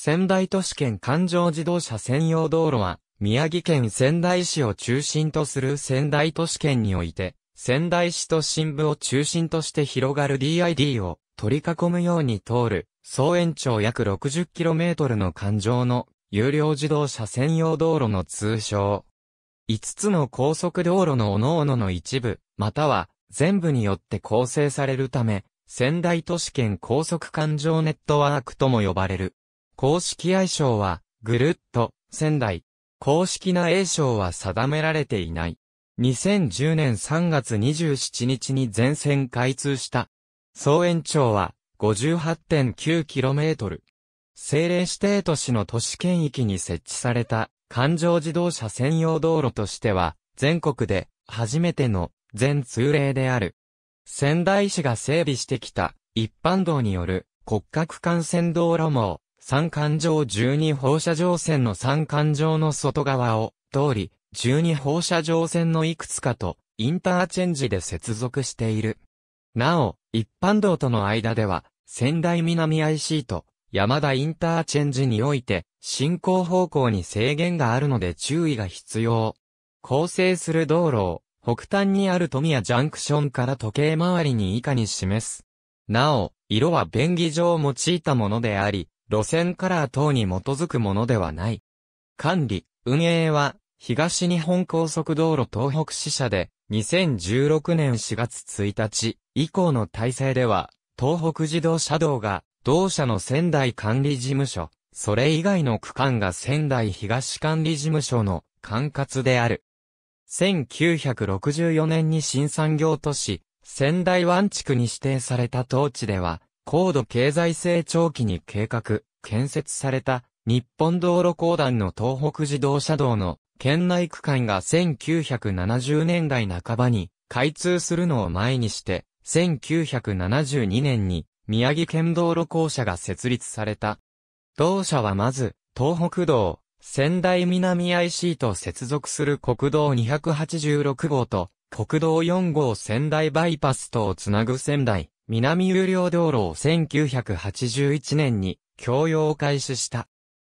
仙台都市圏環状自動車専用道路は、宮城県仙台市を中心とする仙台都市圏において、仙台市都心部を中心として広がる DID を取り囲むように通る、総延長約 60km の環状の有料自動車専用道路の通称。5つの高速道路の各々の一部、または全部によって構成されるため、仙台都市圏高速環状ネットワークとも呼ばれる。公式愛称は、ぐるっと、仙台。公式な栄称は定められていない。2010年3月27日に全線開通した。総延長は 58.9km。政令指定都市の都市圏域に設置された環状自動車専用道路としては全国で初めての全通例である。仙台市が整備してきた一般道による骨格幹線道路網三環状十二放射状線の三環状の外側を通り、十二放射状線のいくつかと、インターチェンジで接続している。なお、一般道との間では、仙台南 IC と、山田インターチェンジにおいて、進行方向に制限があるので注意が必要。構成する道路を、北端にある富谷ジャンクションから時計回りに以下に示す。なお、色は便宜上用いたものであり、路線カラー等に基づくものではない。管理、運営は、東日本高速道路東北支社で、2016年4月1日以降の体制では、東北自動車道が、同社の仙台管理事務所、それ以外の区間が仙台東管理事務所の管轄である。1964年に新産業都市、仙台湾地区に指定された当地では、高度経済成長期に計画、建設された日本道路公団の東北自動車道の県内区間が1970年代半ばに開通するのを前にして、1972年に宮城県道路公社が設立された。同社はまず、東北道、仙台南 IC と接続する国道286号と、国道4号仙台バイパスとをつなぐ仙台、南有料道路を1981年に供用を開始した。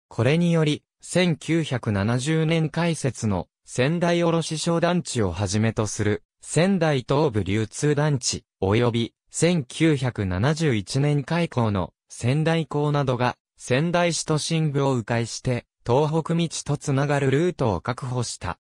これにより、1970年開設の仙台卸商団地をはじめとする仙台東部流通団地及び1971年開港の仙台港などが仙台市都心部を迂回して東北道とつながるルートを確保した。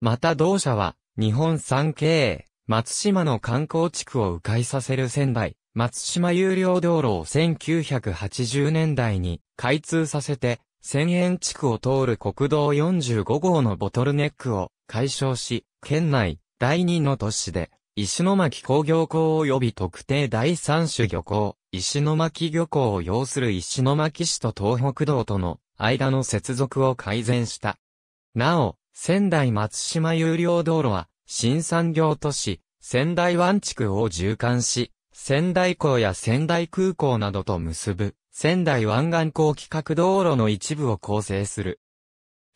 また同社は日本三経営松島の観光地区を迂回させる仙台、松島有料道路を1980年代に開通させて、千円地区を通る国道45号のボトルネックを解消し、県内第二の都市で、石巻工業港及び特定第三種漁港、石巻漁港を要する石巻市と東北道との間の接続を改善した。なお、仙台松島有料道路は、新産業都市、仙台湾地区を縦貫し、仙台港や仙台空港などと結ぶ、仙台湾岸港規格道路の一部を構成する。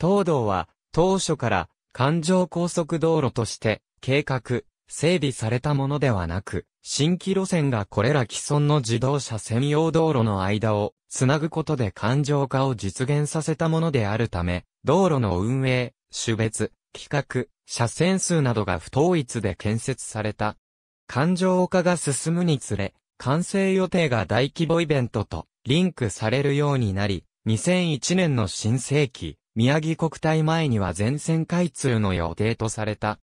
東道は、当初から、環状高速道路として、計画、整備されたものではなく、新規路線がこれら既存の自動車専用道路の間をつなぐことで環状化を実現させたものであるため、道路の運営、種別、規格、車線数などが不統一で建設された。環状化が進むにつれ、完成予定が大規模イベントとリンクされるようになり、2001年の新世紀、宮城国体前には全線開通の予定とされた。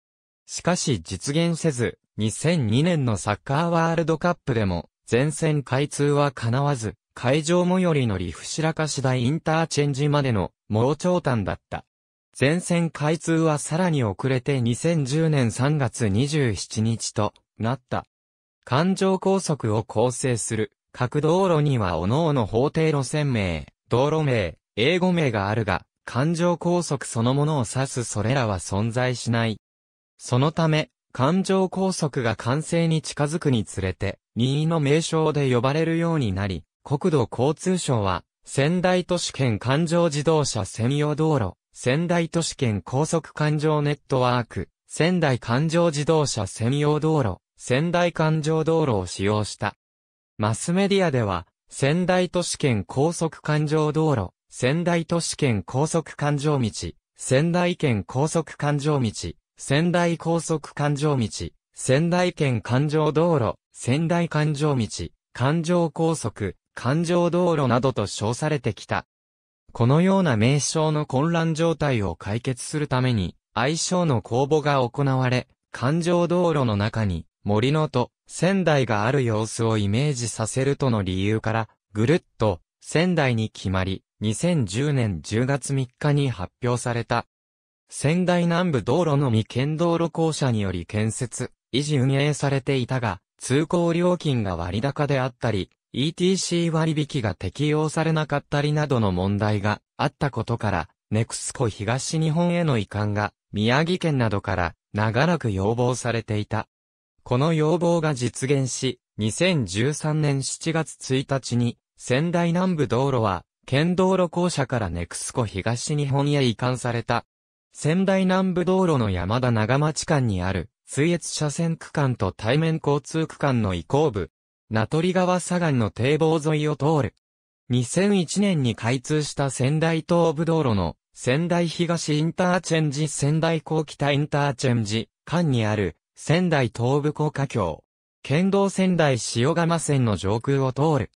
しかし実現せず、2002年のサッカーワールドカップでも、全線開通は叶わず、会場最寄りのリフ白次第インターチェンジまでの盲長短だった。全線開通はさらに遅れて2010年3月27日となった。環状高速を構成する各道路には各々法定路線名、道路名、英語名があるが、環状高速そのものを指すそれらは存在しない。そのため、環状高速が完成に近づくにつれて、任意の名称で呼ばれるようになり、国土交通省は、仙台都市圏環状自動車専用道路、仙台都市圏高速環状ネットワーク、仙台環状自動車専用道路、仙台環状道路を使用した。マスメディアでは、仙台都市圏高速環状道路、仙台都市圏高速環状道、仙台県高速環状道、仙台高速環状道、仙台県環状道路、仙台環状道、環状高速、環状道路などと称されてきた。このような名称の混乱状態を解決するために、愛称の公募が行われ、環状道路の中に森のと仙台がある様子をイメージさせるとの理由から、ぐるっと仙台に決まり、2010年10月3日に発表された。仙台南部道路の未見道路公社により建設、維持運営されていたが、通行料金が割高であったり、ETC 割引が適用されなかったりなどの問題があったことから、ネクスコ東日本への移管が宮城県などから長らく要望されていた。この要望が実現し、2013年7月1日に仙台南部道路は県道路公社からネクスコ東日本へ移管された。仙台南部道路の山田長町間にある水越車線区間と対面交通区間の移行部、名取川左岸の堤防沿いを通る。2001年に開通した仙台東部道路の仙台東インターチェンジ仙台港北インターチェンジ間にある仙台東部高架橋。県道仙台塩釜線の上空を通る。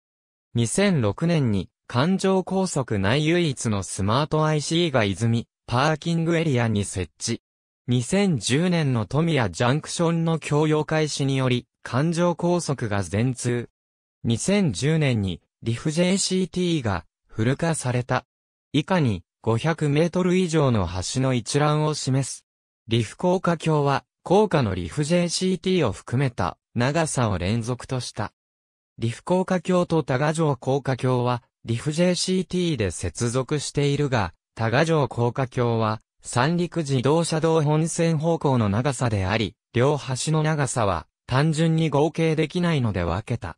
2006年に環状高速内唯一のスマート IC が泉パーキングエリアに設置。2010年の富谷ジャンクションの供用開始により、環状高速が全通。2010年に、リフ JCT が、古化された。以下に、500メートル以上の橋の一覧を示す。リフ高架橋は、高架のリフ JCT を含めた、長さを連続とした。リフ高架橋と多賀城高架橋は、リフ JCT で接続しているが、多賀城高架橋は、三陸自動車道本線方向の長さであり、両端の長さは、単純に合計できないので分けた。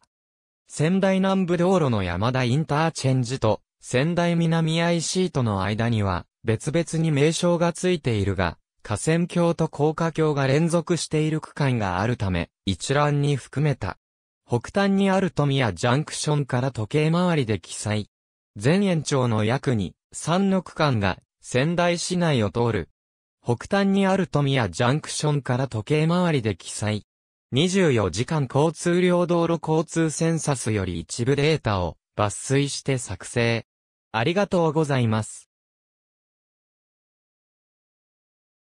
仙台南部道路の山田インターチェンジと仙台南 IC との間には別々に名称がついているが、河川橋と高架橋が連続している区間があるため、一覧に含めた。北端にある富谷ジャンクションから時計回りで記載。全延長の約に、3の区間が仙台市内を通る。北端にある富谷ジャンクションから時計回りで記載。24時間交通量道路交通センサスより一部データを抜粋して作成。ありがとうございます。